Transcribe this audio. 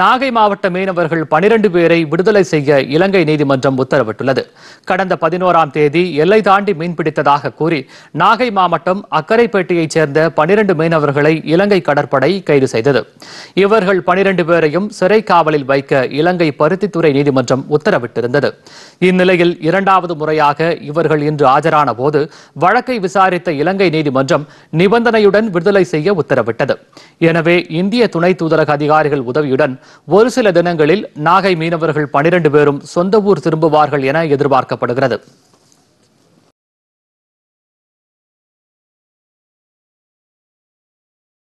நாகை மாவட்ட மீனவர்கள் பனிரண்டு பேரை விடுதலை செய்ய இலங்கை நீதிமன்றம் உத்தரவிட்டுள்ளது கடந்த பதினோராம் தேதி எல்லை தாண்டி மீன்பிடித்ததாக கூறி நாகை மாவட்டம் அக்கரைப்பேட்டையைச் சேர்ந்த பனிரண்டு மீனவர்களை இலங்கை கடற்படை கைது செய்தது இவர்கள் பனிரண்டு பேரையும் சிறை காவலில் வைக்க இலங்கை பருத்தித்துறை நீதிமன்றம் உத்தரவிட்டிருந்தது இந்நிலையில் இரண்டாவது முறையாக இவர்கள் இன்று ஆஜரான போது வழக்கை விசாரித்த இலங்கை நீதிமன்றம் நிபந்தனையுடன் விடுதலை செய்ய உத்தரவிட்டது எனவே இந்திய துணை தூதரக அதிகாரிகள் உதவியுடன் ஒரு சில தினங்களில் நாகை மீனவர்கள் பனிரெண்டு பேரும் சொந்த ஊர் திரும்புவார்கள் என எதிர்பார்க்கப்படுகிறது